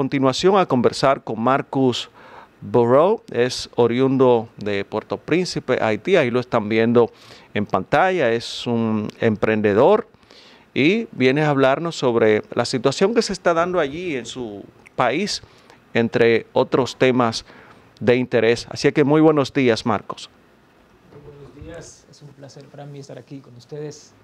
continuación a conversar con Marcus Borrow, es oriundo de Puerto Príncipe, Haití, ahí lo están viendo en pantalla, es un emprendedor y viene a hablarnos sobre la situación que se está dando allí en su país, entre otros temas de interés. Así que muy buenos días, Marcos. Muy buenos días, es un placer para mí estar aquí con ustedes.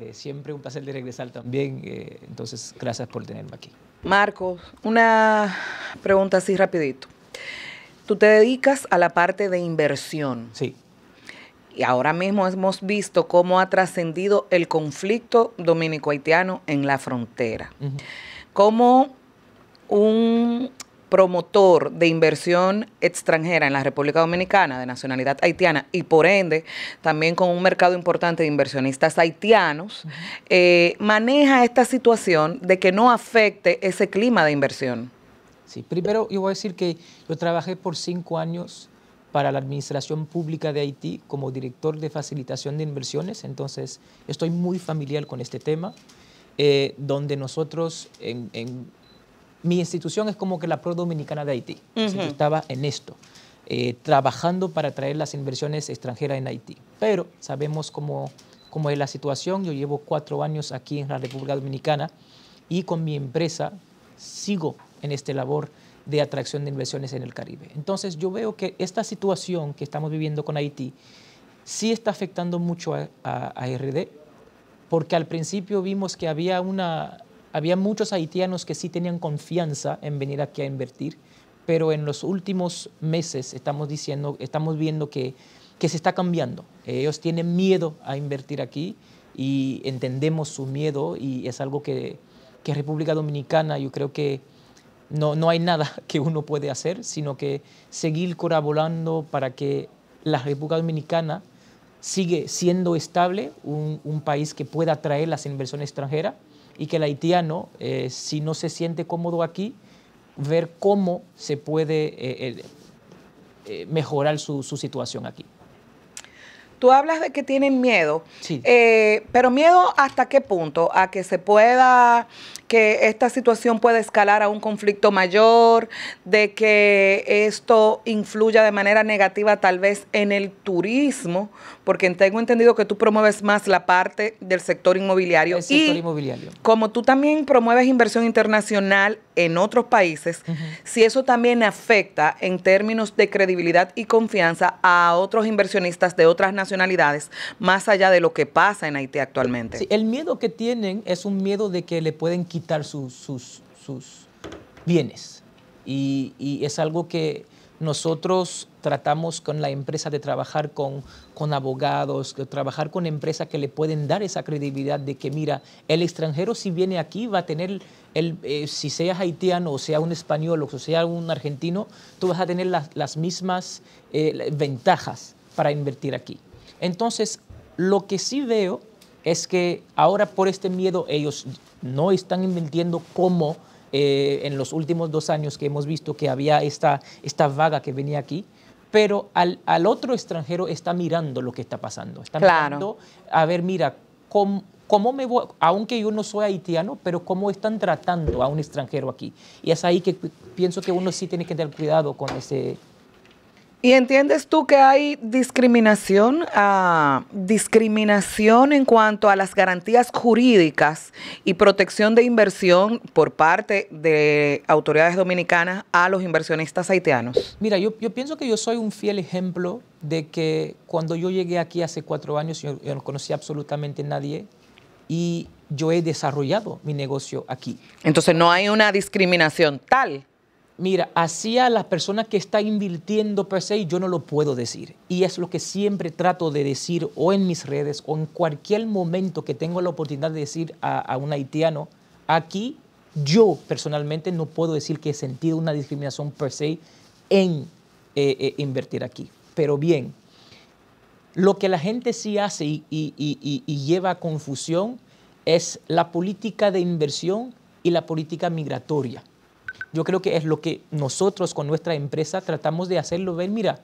Eh, siempre un placer de regresar también, eh, entonces gracias por tenerme aquí. Marcos, una pregunta así rapidito. Tú te dedicas a la parte de inversión. Sí. Y ahora mismo hemos visto cómo ha trascendido el conflicto dominico-haitiano en la frontera. un promotor de inversión extranjera en la República Dominicana de nacionalidad haitiana y por ende también con un mercado importante de inversionistas haitianos, eh, maneja esta situación de que no afecte ese clima de inversión? Sí, primero yo voy a decir que yo trabajé por cinco años para la Administración Pública de Haití como director de facilitación de inversiones, entonces estoy muy familiar con este tema, eh, donde nosotros en, mi institución es como que la Pro Dominicana de Haití. estaba en esto, eh, trabajando para atraer las inversiones extranjeras en Haití. Pero sabemos cómo, es la situación. Yo llevo cuatro años aquí en la República Dominicana y con mi empresa sigo en esta labor de atracción de inversiones en el Caribe. Entonces yo veo que esta situación que estamos viviendo con Haití sí está afectando mucho a RD, porque al principio vimos que había una había muchos haitianos que sí tenían confianza en venir aquí a invertir, pero en los últimos meses estamos, diciendo, estamos viendo que, que se está cambiando. Ellos tienen miedo a invertir aquí y entendemos su miedo y es algo que, que República Dominicana yo creo que no, hay nada que uno puede hacer, sino que seguir colaborando para que la República Dominicana sigue siendo estable, un país que pueda atraer las inversiones extranjeras y que el haitiano, eh, si no se siente cómodo aquí, ver cómo se puede eh, eh, mejorar su situación aquí tú hablas de que tienen miedo, sí. Eh, pero miedo hasta qué punto? A que se pueda, que esta situación pueda escalar a un conflicto mayor, de que esto influya de manera negativa tal vez en el turismo, porque tengo entendido que tú promueves más la parte del sector inmobiliario. inmobiliario. Como tú también promueves inversión internacional en otros países, si eso también afecta en términos de credibilidad y confianza a otros inversionistas de otras nacionalidades, más allá de lo que pasa en Haití actualmente. el miedo que tienen es un miedo de que le pueden quitar sus, sus, bienes. Y, y es algo que nosotros tratamos con la empresa de trabajar con, abogados, de trabajar con empresas que le pueden dar esa credibilidad de que, mira, el extranjero si viene aquí va a tener, el, eh, si seas haitiano o sea un español o sea un argentino, tú vas a tener las, mismas eh, ventajas para invertir aquí. Entonces, lo que sí veo es que ahora por este miedo ellos no están invirtiendo como eh, en los últimos dos años que hemos visto que había esta, esta vaga que venía aquí, pero al, al otro extranjero está mirando lo que está pasando. Está mirando, a ver, mira, cómo, me aunque yo no soy haitiano, pero cómo están tratando a un extranjero aquí. Y es ahí que pienso que uno sí tiene que tener cuidado con ese ¿Y entiendes tú que hay discriminación, ah, discriminación en cuanto a las garantías jurídicas y protección de inversión por parte de autoridades dominicanas a los inversionistas haitianos? Mira, yo, pienso que yo soy un fiel ejemplo de que cuando yo llegué aquí hace cuatro años, yo, no conocía absolutamente nadie y yo he desarrollado mi negocio aquí. Entonces no hay una discriminación tal Mira, hacia las personas que están invirtiendo per se, yo no lo puedo decir. Y es lo que siempre trato de decir o en mis redes o en cualquier momento que tengo la oportunidad de decir a, un haitiano, aquí yo personalmente no puedo decir que he sentido una discriminación per se en eh, eh, invertir aquí. Pero bien, lo que la gente sí hace y, y lleva a confusión es la política de inversión y la política migratoria yo creo que es lo que nosotros con nuestra empresa tratamos de hacerlo ver. Mira,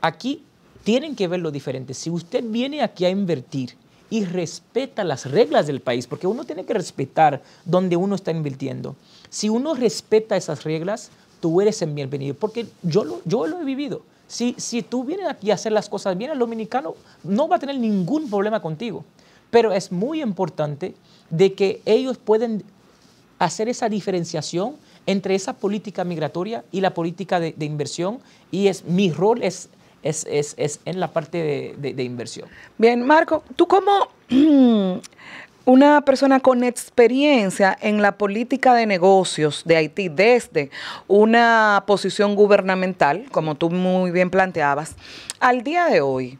aquí tienen que ver lo diferente. Si usted viene aquí a invertir y respeta las reglas del país, porque uno tiene que respetar donde uno está invirtiendo. Si uno respeta esas reglas, tú eres en bienvenido, porque yo lo, yo lo he vivido. Si, tú vienes aquí a hacer las cosas bien, el dominicano no va a tener ningún problema contigo. Pero es muy importante de que ellos pueden hacer esa diferenciación entre esa política migratoria y la política de, inversión y es mi rol es, en la parte de, inversión. Bien, Marco, tú como una persona con experiencia en la política de negocios de Haití desde una posición gubernamental, como tú muy bien planteabas, al día de hoy,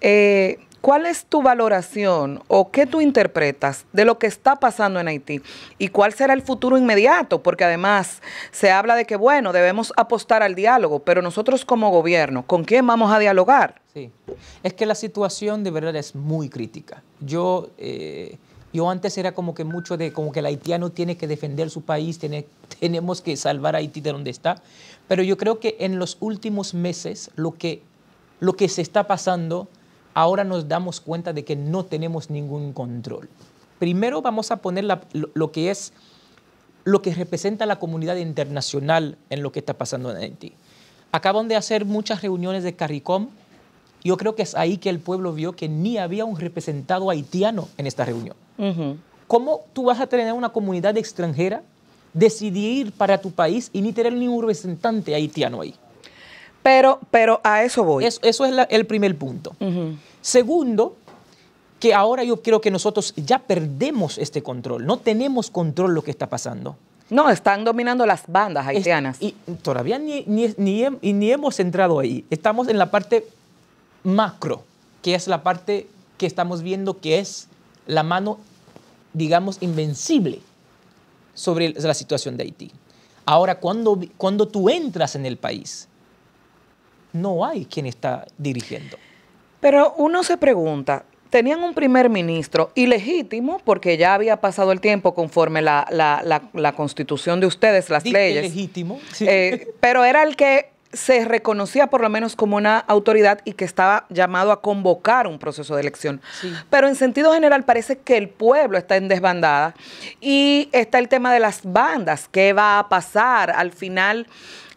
eh, ¿Cuál es tu valoración o qué tú interpretas de lo que está pasando en Haití y cuál será el futuro inmediato? Porque además se habla de que, bueno, debemos apostar al diálogo, pero nosotros como gobierno, ¿con quién vamos a dialogar? Sí, es que la situación de verdad es muy crítica. Yo, eh, yo antes era como que mucho de, como que el haitiano tiene que defender su país, tenemos que salvar a Haití de donde está, pero yo creo que en los últimos meses lo que, lo que se está pasando ahora nos damos cuenta de que no tenemos ningún control. Primero vamos a poner lo, que es lo que representa la comunidad internacional en lo que está pasando en Haití. Acaban de hacer muchas reuniones de CARICOM. Yo creo que es ahí que el pueblo vio que ni había un representado haitiano en esta reunión. ¿Cómo tú vas a tener una comunidad extranjera decidir para tu país y ni tener ningún representante haitiano ahí? Pero, pero a eso voy. Eso, es el primer punto. Segundo, que ahora yo creo que nosotros ya perdemos este control. No tenemos control lo que está pasando. No, están dominando las bandas haitianas. y todavía ni, ni, ni, ni, hemos entrado ahí. Estamos en la parte macro, que es la parte que estamos viendo que es la mano, digamos, invencible sobre la situación de Haití. Ahora, cuando, cuando tú entras en el país, no hay quien está dirigiendo. Pero uno se pregunta, tenían un primer ministro ilegítimo porque ya había pasado el tiempo conforme la, constitución de ustedes, las leyes. Ilegítimo, eh, pero era el que se reconocía por lo menos como una autoridad y que estaba llamado a convocar un proceso de elección. Pero en sentido general parece que el pueblo está en desbandada y está el tema de las bandas, qué va a pasar al final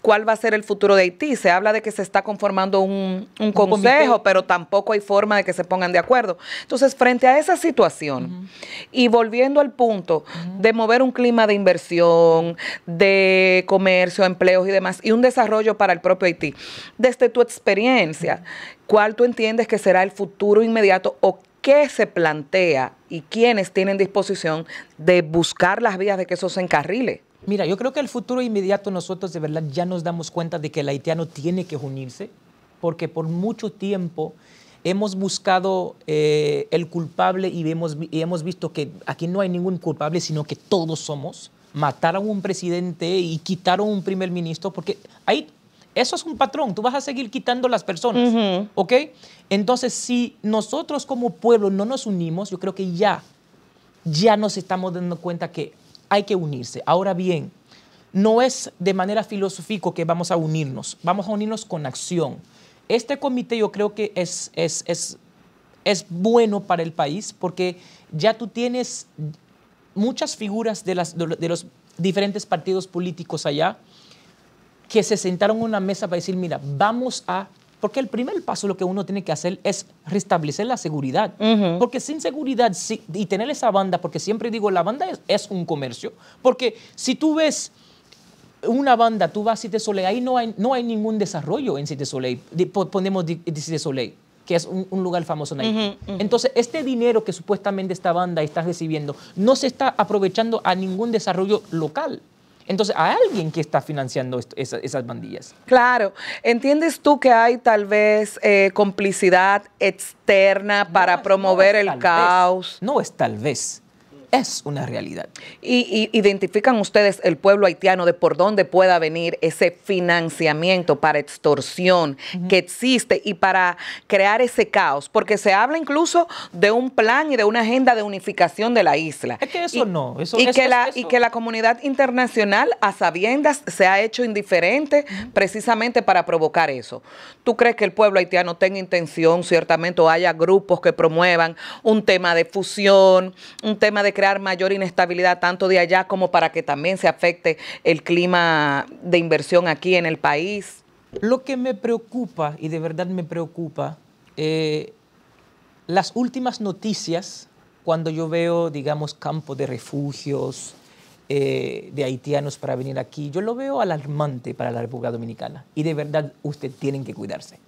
cuál va a ser el futuro de Haití. Se habla de que se está conformando un, consejo, pero tampoco hay forma de que se pongan de acuerdo. Entonces, frente a esa situación, y volviendo al punto de mover un clima de inversión, de comercio, empleos y demás, y un desarrollo para el propio Haití, desde tu experiencia, ¿cuál tú entiendes que será el futuro inmediato o qué se plantea y quiénes tienen disposición de buscar las vías de que eso se encarrile? Mira, yo creo que el futuro inmediato nosotros de verdad ya nos damos cuenta de que el haitiano tiene que unirse, porque por mucho tiempo hemos buscado eh, el culpable y hemos, y hemos visto que aquí no hay ningún culpable, sino que todos somos. Mataron a un presidente y quitaron a un primer ministro, porque ahí eso es un patrón, tú vas a seguir quitando las personas, ¿ok? Entonces, si nosotros como pueblo no nos unimos, yo creo que ya, ya nos estamos dando cuenta que hay que unirse. Ahora bien, no es de manera filosófica que vamos a unirnos, vamos a unirnos con acción. Este comité yo creo que es, es, es, bueno para el país porque ya tú tienes muchas figuras de, las, de los diferentes partidos políticos allá que se sentaron en una mesa para decir, mira, vamos a porque el primer paso lo que uno tiene que hacer es restablecer la seguridad. Porque sin seguridad y tener esa banda, porque siempre digo, la banda es, es un comercio. Porque si tú ves una banda, tú vas a Cité Soleil, ahí no hay, no hay ningún desarrollo en Cité Soleil. Ponemos Cité Soleil, que es un, lugar famoso en Entonces, este dinero que supuestamente esta banda está recibiendo no se está aprovechando a ningún desarrollo local. Entonces, hay alguien que está financiando esas, bandillas. Claro. ¿Entiendes tú que hay tal vez eh, complicidad externa para promover el caos? No es tal vez es una realidad. ¿Y, identifican ustedes el pueblo haitiano de por dónde pueda venir ese financiamiento para extorsión que existe y para crear ese caos? Porque se habla incluso de un plan y de una agenda de unificación de la isla. Es que eso no. Eso, y, que la, y que la comunidad internacional a sabiendas se ha hecho indiferente precisamente para provocar eso. ¿Tú crees que el pueblo haitiano tenga intención, ciertamente, o haya grupos que promuevan un tema de fusión, un tema de creación? mayor inestabilidad tanto de allá como para que también se afecte el clima de inversión aquí en el país? Lo que me preocupa, y de verdad me preocupa, eh, las últimas noticias, cuando yo veo, digamos, campos de refugios eh, de haitianos para venir aquí, yo lo veo alarmante para la República Dominicana. Y de verdad, ustedes tienen que cuidarse.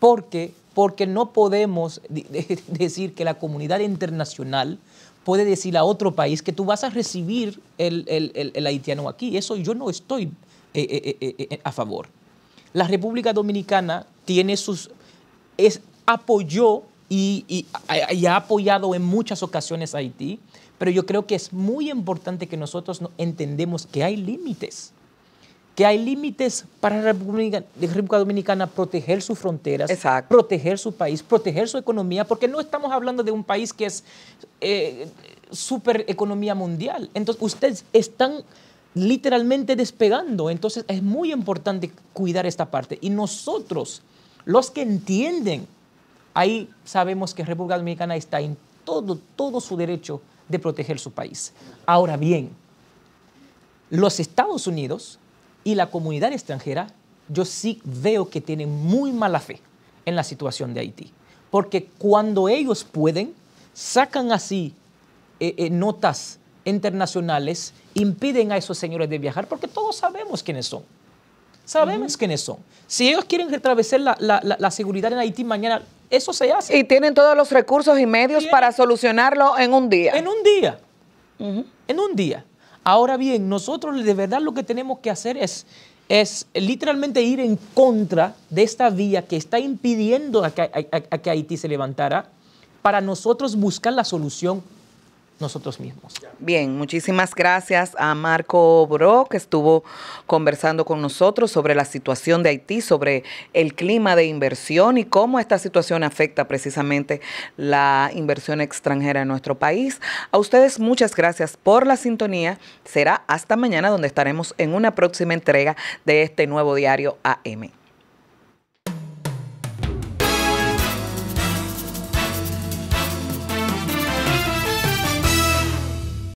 Porque, porque no podemos decir que la comunidad internacional puede decir a otro país que tú vas a recibir el, el, el, haitiano aquí. Eso yo no estoy eh, eh, eh, a favor. La República Dominicana tiene sus... Es, apoyó y, y, y, ha apoyado en muchas ocasiones a Haití, pero yo creo que es muy importante que nosotros entendemos que hay límites que hay límites para la República, Dominicana proteger sus fronteras, proteger su país, proteger su economía, porque no estamos hablando de un país que es eh, super economía mundial. Entonces, ustedes están literalmente despegando, entonces es muy importante cuidar esta parte. Y nosotros, los que entienden, ahí sabemos que República Dominicana está en todo, todo su derecho de proteger su país. Ahora bien, los Estados Unidos y la comunidad extranjera, yo sí veo que tiene muy mala fe en la situación de Haití. Porque cuando ellos pueden, sacan así eh, eh, notas internacionales, impiden a esos señores de viajar, porque todos sabemos quiénes son. Sabemos quiénes son. Si ellos quieren atravesar la, seguridad en Haití mañana, eso se hace. Y tienen todos los recursos y medios para solucionarlo en un día. En un día. En un día. Ahora bien, nosotros de verdad lo que tenemos que hacer es, es literalmente ir en contra de esta vía que está impidiendo que, que Haití se levantara para nosotros buscar la solución nosotros mismos. Bien, muchísimas gracias a Marco Bro, que estuvo conversando con nosotros sobre la situación de Haití, sobre el clima de inversión y cómo esta situación afecta precisamente la inversión extranjera en nuestro país. A ustedes muchas gracias por la sintonía. Será hasta mañana donde estaremos en una próxima entrega de este nuevo diario AM.